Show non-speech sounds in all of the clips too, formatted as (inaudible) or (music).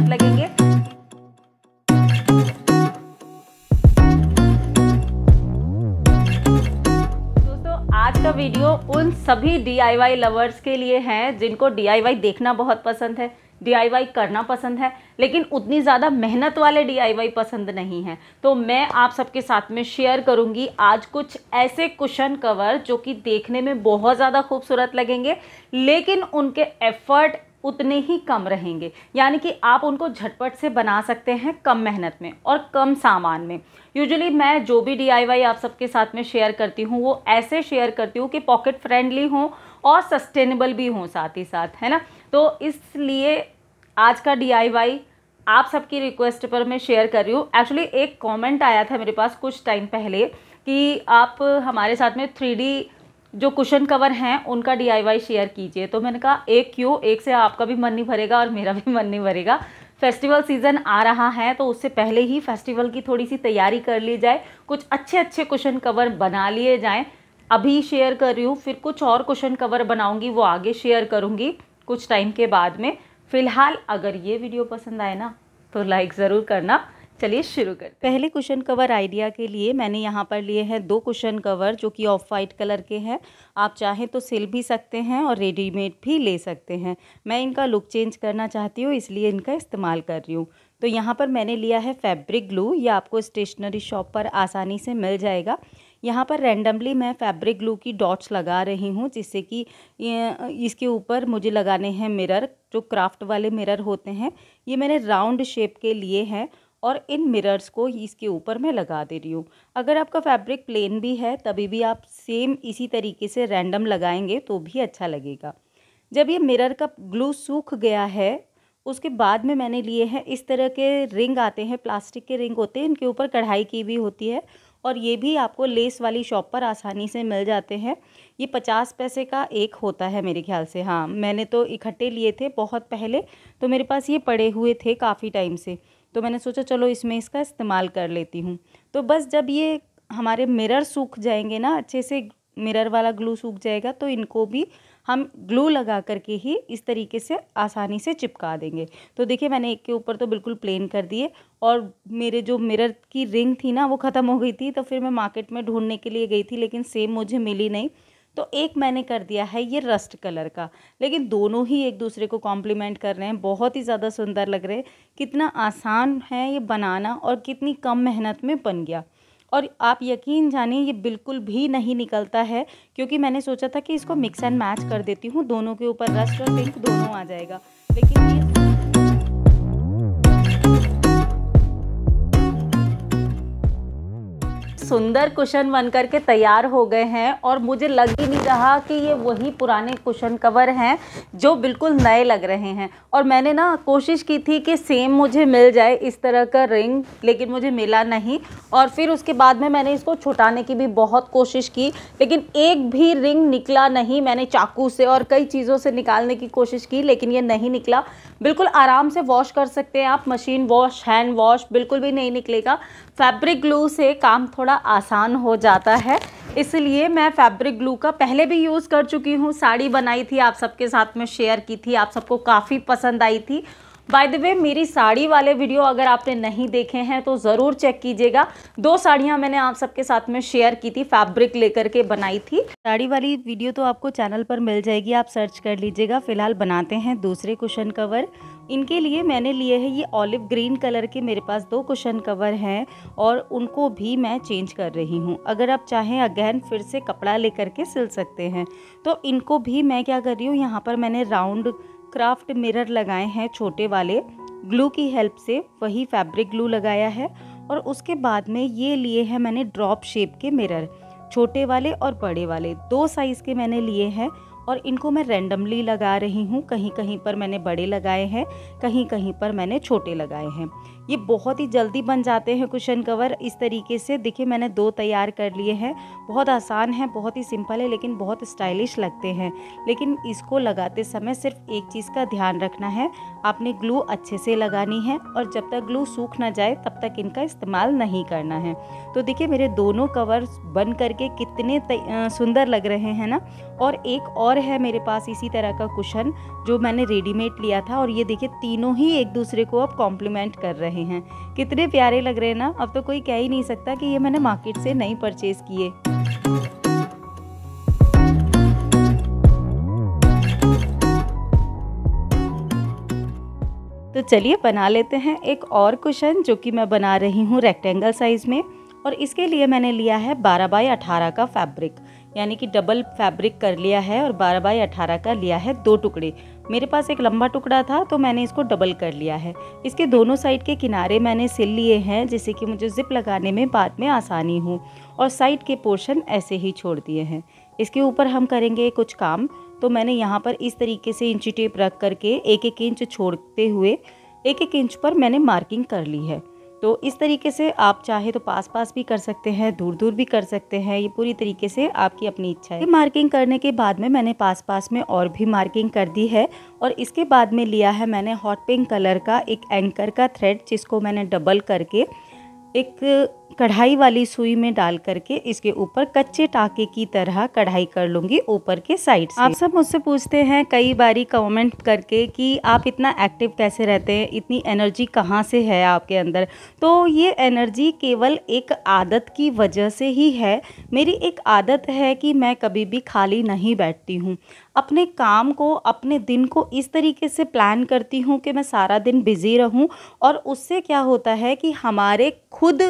minute लगेंगे आज का वीडियो उन सभी DIY लवर्स के लिए है जिनको DIY देखना बहुत पसंद है DIY करना पसंद है लेकिन उतनी ज़्यादा मेहनत वाले DIY पसंद नहीं है तो मैं आप सबके साथ में शेयर करूंगी आज कुछ ऐसे कुशन कवर जो कि देखने में बहुत ज़्यादा खूबसूरत लगेंगे लेकिन उनके एफर्ट उतने ही कम रहेंगे यानी कि आप उनको झटपट से बना सकते हैं कम मेहनत में और कम सामान में यूजुअली मैं जो भी डी आप सबके साथ में शेयर करती हूँ वो ऐसे शेयर करती हूँ कि पॉकेट फ्रेंडली हों और सस्टेनेबल भी हों साथ ही साथ है ना तो इसलिए आज का डी आप सबकी रिक्वेस्ट पर मैं शेयर कर रही हूँ एक्चुअली एक कमेंट आया था मेरे पास कुछ टाइम पहले कि आप हमारे साथ में थ्री जो कुशन कवर हैं उनका डी शेयर कीजिए तो मैंने कहा एक क्यों एक से आपका भी मन नहीं भरेगा और मेरा भी (laughs) मन नहीं भरेगा फेस्टिवल सीज़न आ रहा है तो उससे पहले ही फेस्टिवल की थोड़ी सी तैयारी कर ली जाए कुछ अच्छे अच्छे क्वेश्चन कवर बना लिए जाएँ अभी शेयर कर रही हूँ फिर कुछ और क्वेश्चन कवर बनाऊँगी वो आगे शेयर करूँगी कुछ टाइम के बाद में फ़िलहाल अगर ये वीडियो पसंद आए ना तो लाइक ज़रूर करना चलिए शुरू कर पहले क्वेश्चन कवर आइडिया के लिए मैंने यहाँ पर लिए हैं दो क्वेश्चन कवर जो कि ऑफ वाइट कलर के हैं आप चाहें तो सिल भी सकते हैं और रेडीमेड भी ले सकते हैं मैं इनका लुक चेंज करना चाहती हूँ इसलिए इनका इस्तेमाल कर रही हूँ तो यहाँ पर मैंने लिया है फैब्रिक ग्लू ये आपको स्टेशनरी शॉप पर आसानी से मिल जाएगा यहाँ पर रैंडमली मैं फैब्रिक ग्लू की डॉट्स लगा रही हूँ जिससे कि इसके ऊपर मुझे लगाने हैं मिरर जो क्राफ्ट वाले मिरर होते हैं ये मैंने राउंड शेप के लिए हैं और इन मिरर्स को इसके ऊपर मैं लगा दे रही हूँ अगर आपका फैब्रिक प्लेन भी है तभी भी आप सेम इसी तरीके से रैंडम लगाएंगे तो भी अच्छा लगेगा जब ये मिरर का ग्लू सूख गया है उसके बाद में मैंने लिए हैं इस तरह के रिंग आते हैं प्लास्टिक के रिंग होते हैं इनके ऊपर कढ़ाई की भी होती है और ये भी आपको लेस वाली शॉप पर आसानी से मिल जाते हैं ये पचास पैसे का एक होता है मेरे ख्याल से हाँ मैंने तो इकट्ठे लिए थे बहुत पहले तो मेरे पास ये पड़े हुए थे काफ़ी टाइम से तो मैंने सोचा चलो इसमें इसका इस्तेमाल कर लेती हूँ तो बस जब ये हमारे मिरर सूख जाएंगे ना अच्छे से मिरर वाला ग्लू सूख जाएगा तो इनको भी हम ग्लू लगा करके ही इस तरीके से आसानी से चिपका देंगे तो देखिए मैंने एक के ऊपर तो बिल्कुल प्लेन कर दिए और मेरे जो मिरर की रिंग थी ना वो ख़त्म हो गई थी तो फिर मैं मार्केट में ढूंढने के लिए गई थी लेकिन सेम मुझे मिली नहीं तो एक मैंने कर दिया है ये रस्ट कलर का लेकिन दोनों ही एक दूसरे को कॉम्प्लीमेंट कर रहे हैं बहुत ही ज़्यादा सुंदर लग रहे हैं कितना आसान है ये बनाना और कितनी कम मेहनत में बन गया और आप यकीन जानिए ये बिल्कुल भी नहीं निकलता है क्योंकि मैंने सोचा था कि इसको मिक्स एंड मैच कर देती हूँ दोनों के ऊपर रस्ट और पिंक दोनों आ जाएगा लेकिन ये सुंदर कुशन बन कर के तैयार हो गए हैं और मुझे लग ही नहीं रहा कि ये वही पुराने कुशन कवर हैं जो बिल्कुल नए लग रहे हैं और मैंने ना कोशिश की थी कि सेम मुझे मिल जाए इस तरह का रिंग लेकिन मुझे मिला नहीं और फिर उसके बाद में मैंने इसको छुटाने की भी बहुत कोशिश की लेकिन एक भी रिंग निकला नहीं मैंने चाकू से और कई चीज़ों से निकालने की कोशिश की लेकिन ये नहीं निकला बिल्कुल आराम से वॉश कर सकते हैं आप मशीन वॉश हैंड वॉश बिल्कुल भी नहीं निकलेगा फैब्रिक ग्लू से काम थोड़ा आसान हो जाता है इसलिए मैं फैब्रिक ग्लू का पहले भी यूज़ कर चुकी हूँ साड़ी बनाई थी आप सबके साथ में शेयर की थी आप सबको काफ़ी पसंद आई थी बाय द वे मेरी साड़ी वाले वीडियो अगर आपने नहीं देखे हैं तो ज़रूर चेक कीजिएगा दो साड़ियाँ मैंने आप सबके साथ में शेयर की थी फैब्रिक लेकर के बनाई थी साड़ी वाली वीडियो तो आपको चैनल पर मिल जाएगी आप सर्च कर लीजिएगा फिलहाल बनाते हैं दूसरे क्वेश्चन कवर इनके लिए मैंने लिए हैं ये ऑलिव ग्रीन कलर के मेरे पास दो कुशन कवर हैं और उनको भी मैं चेंज कर रही हूँ अगर आप चाहें अगैन फिर से कपड़ा लेकर के सिल सकते हैं तो इनको भी मैं क्या कर रही हूँ यहाँ पर मैंने राउंड क्राफ्ट मिरर लगाए हैं छोटे वाले ग्लू की हेल्प से वही फैब्रिक ग्लू लगाया है और उसके बाद में ये लिए हैं मैंने ड्रॉप शेप के मिरर छोटे वाले और बड़े वाले दो साइज़ के मैंने लिए हैं और इनको मैं रैंडमली लगा रही हूँ कहीं कहीं पर मैंने बड़े लगाए हैं कहीं कहीं पर मैंने छोटे लगाए हैं ये बहुत ही जल्दी बन जाते हैं कुशन कवर इस तरीके से देखिए मैंने दो तैयार कर लिए हैं बहुत आसान है बहुत ही सिंपल है लेकिन बहुत स्टाइलिश लगते हैं लेकिन इसको लगाते समय सिर्फ एक चीज़ का ध्यान रखना है आपने ग्लू अच्छे से लगानी है और जब तक ग्लू सूख ना जाए तब तक इनका इस्तेमाल नहीं करना है तो देखिए मेरे दोनों कवर बन करके कितने सुंदर लग रहे हैं ना और एक और और है मेरे पास इसी तरह का कुशन जो मैंने रेडीमेड लिया था और ये देखिए तीनों ही एक दूसरे को अब कॉम्प्लीमेंट कर रहे हैं कितने प्यारे लग रहे हैं ना अब तो कोई कह ही नहीं सकता कि ये मैंने मार्केट से नहीं परचेज़ किए तो चलिए बना लेते हैं एक और कुशन जो कि मैं बना रही हूँ रेक्टेंगल साइज़ में और इसके लिए मैंने लिया है 12 बाय 18 का फैब्रिक यानी कि डबल फैब्रिक कर लिया है और बारह बाई अठारह का लिया है दो टुकड़े मेरे पास एक लंबा टुकड़ा था तो मैंने इसको डबल कर लिया है इसके दोनों साइड के किनारे मैंने सिल लिए हैं जिससे कि मुझे ज़िप लगाने में बाद में आसानी हो और साइड के पोर्शन ऐसे ही छोड़ दिए हैं इसके ऊपर हम करेंगे कुछ काम तो मैंने यहाँ पर इस तरीके से इंची टेप रख करके एक एक इंच छोड़ते हुए एक एक इंच पर मैंने मार्किंग कर ली है तो इस तरीके से आप चाहे तो पास पास भी कर सकते हैं दूर दूर भी कर सकते हैं ये पूरी तरीके से आपकी अपनी इच्छा है मार्किंग करने के बाद में मैंने पास पास में और भी मार्किंग कर दी है और इसके बाद में लिया है मैंने हॉट पिंक कलर का एक एंकर का थ्रेड जिसको मैंने डबल करके एक कढ़ाई वाली सुई में डाल करके इसके ऊपर कच्चे टाके की तरह कढ़ाई कर लूँगी ऊपर के साइड से आप सब मुझसे पूछते हैं कई बारी कमेंट करके कि आप इतना एक्टिव कैसे रहते हैं इतनी एनर्जी कहाँ से है आपके अंदर तो ये एनर्जी केवल एक आदत की वजह से ही है मेरी एक आदत है कि मैं कभी भी खाली नहीं बैठती हूँ अपने काम को अपने दिन को इस तरीके से प्लान करती हूँ कि मैं सारा दिन बिज़ी रहूँ और उससे क्या होता है कि हमारे खुद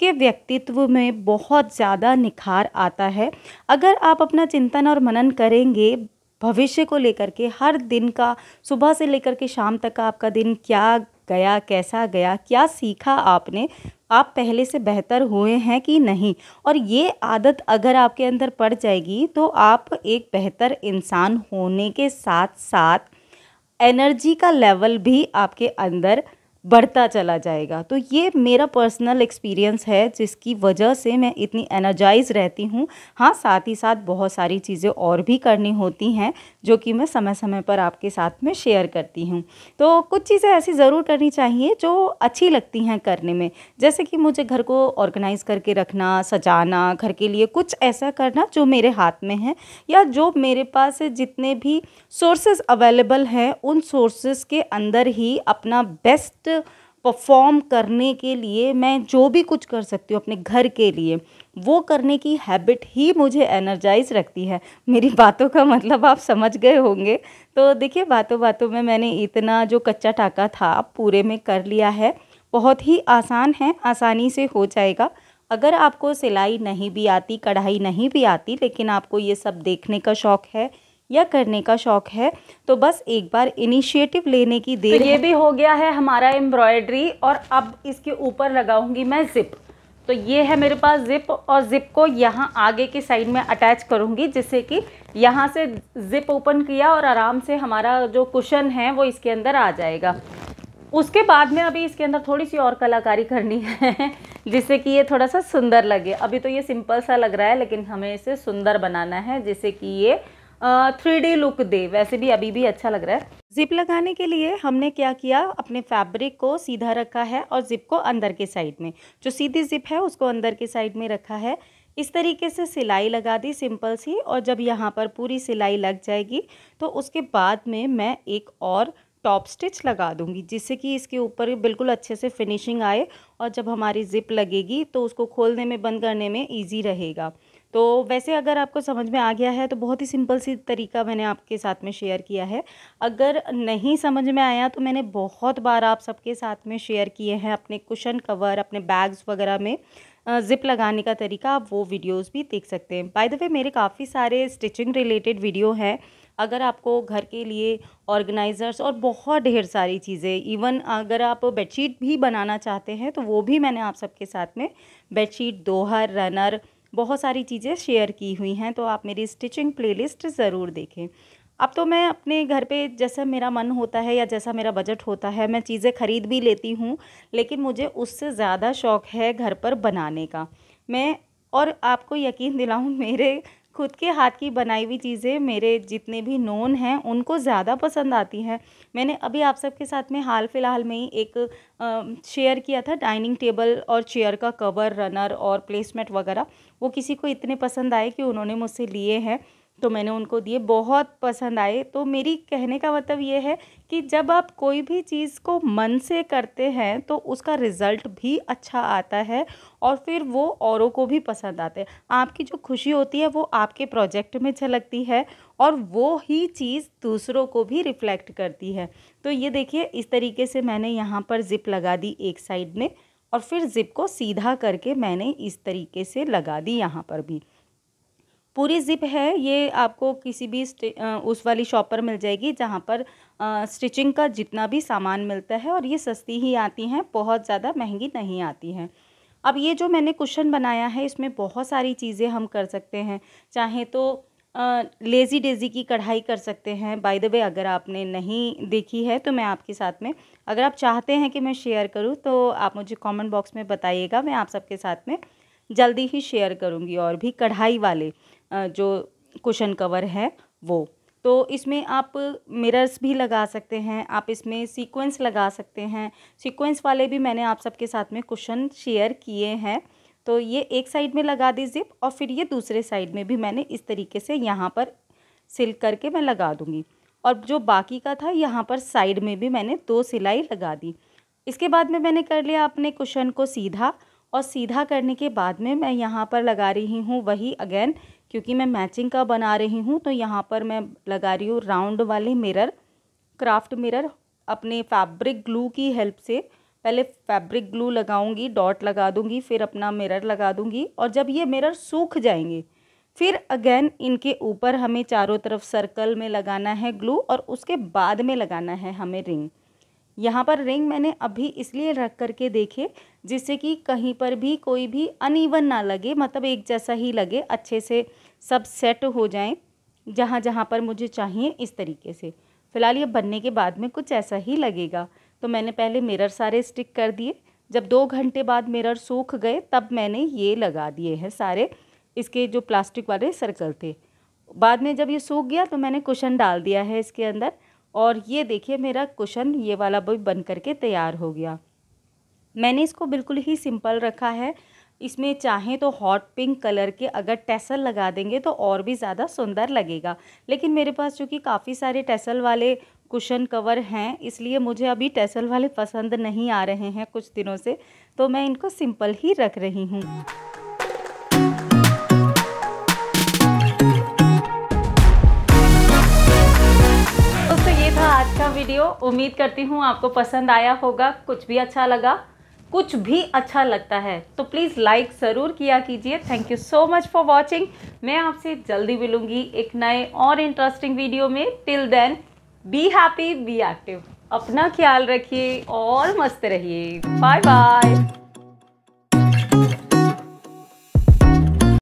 के व्यक्तित्व में बहुत ज़्यादा निखार आता है अगर आप अपना चिंतन और मनन करेंगे भविष्य को लेकर के हर दिन का सुबह से लेकर के शाम तक का आपका दिन क्या गया कैसा गया क्या सीखा आपने आप पहले से बेहतर हुए हैं कि नहीं और ये आदत अगर आपके अंदर पड़ जाएगी तो आप एक बेहतर इंसान होने के साथ साथ एनर्जी का लेवल भी आपके अंदर बढ़ता चला जाएगा तो ये मेरा पर्सनल एक्सपीरियंस है जिसकी वजह से मैं इतनी एनर्जाइज रहती हूँ हाँ साथ ही साथ बहुत सारी चीज़ें और भी करनी होती हैं जो कि मैं समय समय पर आपके साथ में शेयर करती हूँ तो कुछ चीज़ें ऐसी ज़रूर करनी चाहिए जो अच्छी लगती हैं करने में जैसे कि मुझे घर को ऑर्गेनाइज़ करके रखना सजाना घर के लिए कुछ ऐसा करना जो मेरे हाथ में है या जो मेरे पास जितने भी सोर्सेज अवेलेबल हैं उन सोर्सेज के अंदर ही अपना बेस्ट परफॉर्म करने के लिए मैं जो भी कुछ कर सकती हूँ अपने घर के लिए वो करने की हैबिट ही मुझे एनर्जाइज रखती है मेरी बातों का मतलब आप समझ गए होंगे तो देखिए बातों बातों में मैंने इतना जो कच्चा टाका था पूरे में कर लिया है बहुत ही आसान है आसानी से हो जाएगा अगर आपको सिलाई नहीं भी आती कढ़ाई नहीं भी आती लेकिन आपको ये सब देखने का शौक़ है या करने का शौक़ है तो बस एक बार इनिशिएटिव लेने की देर तो ये भी हो गया है हमारा एम्ब्रॉयडरी और अब इसके ऊपर लगाऊंगी मैं ज़िप तो ये है मेरे पास ज़िप और ज़िप को यहाँ आगे की साइड में अटैच करूँगी जिससे कि यहाँ से ज़िप ओपन किया और आराम से हमारा जो कुशन है वो इसके अंदर आ जाएगा उसके बाद में अभी इसके अंदर थोड़ी सी और कलाकारी करनी (laughs) है जिससे कि ये थोड़ा सा सुंदर लगे अभी तो ये सिंपल सा लग रहा है लेकिन हमें इसे सुंदर बनाना है जिससे कि ये थ्री डी लुक दे वैसे भी अभी भी अच्छा लग रहा है जिप लगाने के लिए हमने क्या किया अपने फैब्रिक को सीधा रखा है और जिप को अंदर के साइड में जो सीधी जिप है उसको अंदर के साइड में रखा है इस तरीके से सिलाई लगा दी सिंपल सी और जब यहाँ पर पूरी सिलाई लग जाएगी तो उसके बाद में मैं एक और टॉप स्टिच लगा दूंगी जिससे कि इसके ऊपर बिल्कुल अच्छे से फिनिशिंग आए और जब हमारी ज़िप लगेगी तो उसको खोलने में बंद करने में ईजी रहेगा तो वैसे अगर आपको समझ में आ गया है तो बहुत ही सिंपल सी तरीका मैंने आपके साथ में शेयर किया है अगर नहीं समझ में आया तो मैंने बहुत बार आप सबके साथ में शेयर किए हैं अपने कुशन कवर अपने बैग्स वगैरह में ज़िप लगाने का तरीका आप वो वीडियोस भी देख सकते हैं बाय द वे मेरे काफ़ी सारे स्टिचिंग रिलेटेड वीडियो हैं अगर आपको घर के लिए ऑर्गेनाइज़र्स और बहुत ढेर सारी चीज़ें इवन अगर आप बेडशीट भी बनाना चाहते हैं तो वो भी मैंने आप सबके साथ में बेडशीट दोहर रनर बहुत सारी चीज़ें शेयर की हुई हैं तो आप मेरी स्टिचिंग प्लेलिस्ट ज़रूर देखें अब तो मैं अपने घर पे जैसा मेरा मन होता है या जैसा मेरा बजट होता है मैं चीज़ें ख़रीद भी लेती हूँ लेकिन मुझे उससे ज़्यादा शौक़ है घर पर बनाने का मैं और आपको यकीन दिलाऊँ मेरे खुद के हाथ की बनाई हुई चीज़ें मेरे जितने भी नोन हैं उनको ज़्यादा पसंद आती हैं मैंने अभी आप सबके साथ में हाल फिलहाल में ही एक शेयर किया था डाइनिंग टेबल और चेयर का कवर रनर और प्लेसमेंट वगैरह वो किसी को इतने पसंद आए कि उन्होंने मुझसे लिए हैं तो मैंने उनको दिए बहुत पसंद आए तो मेरी कहने का मतलब ये है कि जब आप कोई भी चीज़ को मन से करते हैं तो उसका रिज़ल्ट भी अच्छा आता है और फिर वो औरों को भी पसंद आते हैं आपकी जो खुशी होती है वो आपके प्रोजेक्ट में झलकती है और वो ही चीज़ दूसरों को भी रिफ़्लेक्ट करती है तो ये देखिए इस तरीके से मैंने यहाँ पर ज़िप लगा दी एक साइड में और फिर ज़िप को सीधा करके मैंने इस तरीके से लगा दी यहाँ पर भी पूरी ज़िप है ये आपको किसी भी उस वाली शॉप पर मिल जाएगी जहाँ पर स्टिचिंग का जितना भी सामान मिलता है और ये सस्ती ही आती हैं बहुत ज़्यादा महंगी नहीं आती हैं अब ये जो मैंने कुशन बनाया है इसमें बहुत सारी चीज़ें हम कर सकते हैं चाहे तो लेज़ी डेज़ी की कढ़ाई कर सकते हैं बाय द वे अगर आपने नहीं देखी है तो मैं आपके साथ में अगर आप चाहते हैं कि मैं शेयर करूं तो आप मुझे कमेंट बॉक्स में बताइएगा मैं आप सबके साथ में जल्दी ही शेयर करूँगी और भी कढ़ाई वाले जो कुशन कवर है वो तो इसमें आप मिरर्स भी लगा सकते हैं आप इसमें सीक्वेंस लगा सकते हैं सीक्वेंस वाले भी मैंने आप सबके साथ में कुशन शेयर किए हैं तो ये एक साइड में लगा दी जिप और फिर ये दूसरे साइड में भी मैंने इस तरीके से यहाँ पर सिल करके मैं लगा दूँगी और जो बाकी का था यहाँ पर साइड में भी मैंने दो सिलाई लगा दी इसके बाद में मैंने कर लिया अपने कुशन को सीधा और सीधा करने के बाद में मैं यहाँ पर लगा रही हूँ वही अगेन क्योंकि मैं मैचिंग का बना रही हूँ तो यहाँ पर मैं लगा रही हूँ राउंड वाले मिरर क्राफ्ट मिरर अपने फैब्रिक ग्लू की हेल्प से पहले फैब्रिक ग्लू लगाऊंगी डॉट लगा दूंगी फिर अपना मिरर लगा दूंगी और जब ये मिरर सूख जाएंगे फिर अगेन इनके ऊपर हमें चारों तरफ सर्कल में लगाना है ग्लू और उसके बाद में लगाना है हमें रिंग यहाँ पर रिंग मैंने अभी इसलिए रख करके देखे जिससे कि कहीं पर भी कोई भी अनइवन ना लगे मतलब एक जैसा ही लगे अच्छे से सब सेट हो जाए जहाँ जहाँ पर मुझे चाहिए इस तरीके से फ़िलहाल ये बनने के बाद में कुछ ऐसा ही लगेगा तो मैंने पहले मिरर सारे स्टिक कर दिए जब दो घंटे बाद मिरर सूख गए तब मैंने ये लगा दिए हैं सारे इसके जो प्लास्टिक वाले सर्कल थे बाद में जब ये सूख गया तो मैंने कुशन डाल दिया है इसके अंदर और ये देखिए मेरा कुशन ये वाला भी बन करके तैयार हो गया मैंने इसको बिल्कुल ही सिंपल रखा है इसमें चाहें तो हॉट पिंक कलर के अगर टेसल लगा देंगे तो और भी ज़्यादा सुंदर लगेगा लेकिन मेरे पास चूँकि काफ़ी सारे टेसल वाले कुशन कवर हैं इसलिए मुझे अभी टेसल वाले पसंद नहीं आ रहे हैं कुछ दिनों से तो मैं इनको सिंपल ही रख रही हूँ आज का वीडियो उम्मीद करती हूँ आपको पसंद आया होगा कुछ भी अच्छा लगा कुछ भी अच्छा लगता है तो प्लीज़ लाइक ज़रूर किया कीजिए thank you so much for watching मैं आपसे जल्दी मिलूँगी एक नए और इंटरेस्टिंग वीडियो में till then be happy be active अपना ख्याल रखिए और मस्त रहिए बाय बाय